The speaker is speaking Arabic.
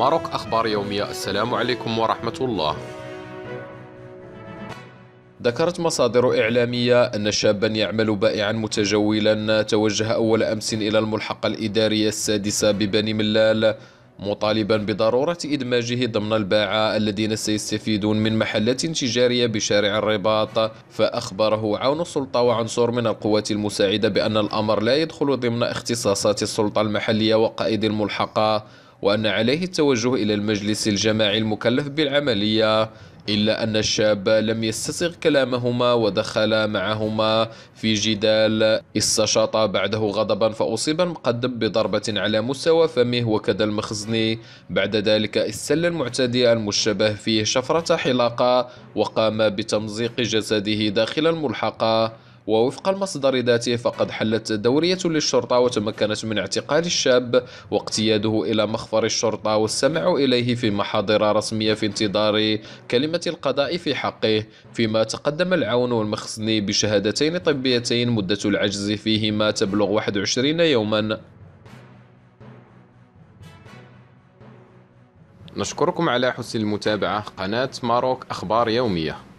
ماروك أخبار يومية السلام عليكم ورحمة الله ذكرت مصادر إعلامية أن شابا يعمل بائعا متجولا توجه أول أمس إلى الملحقة الإدارية السادسة ببني ملال مطالبا بضرورة إدماجه ضمن الباعة الذين سيستفيدون من محلات تجارية بشارع الرباط فأخبره عون السلطة وعنصر من القوات المساعدة بأن الأمر لا يدخل ضمن اختصاصات السلطة المحلية وقائد الملحقة وأن عليه التوجه إلى المجلس الجماعي المكلف بالعملية إلا أن الشاب لم يستسغ كلامهما ودخل معهما في جدال استشاط بعده غضبا فأصيب المقدم بضربة على مستوى فمه وكذا المخزني بعد ذلك استل المعتدي المشبه فيه شفرة حلاقة وقام بتمزيق جسده داخل الملحقة ووفق المصدر ذاته فقد حلت دورية للشرطة وتمكنت من اعتقال الشاب واقتياده إلى مخفر الشرطة والسمع إليه في محاضر رسمية في انتظار كلمة القضاء في حقه فيما تقدم العون والمخزني بشهادتين طبيتين مدة العجز فيهما تبلغ 21 يوما نشكركم على حسن المتابعة قناة ماروك أخبار يومية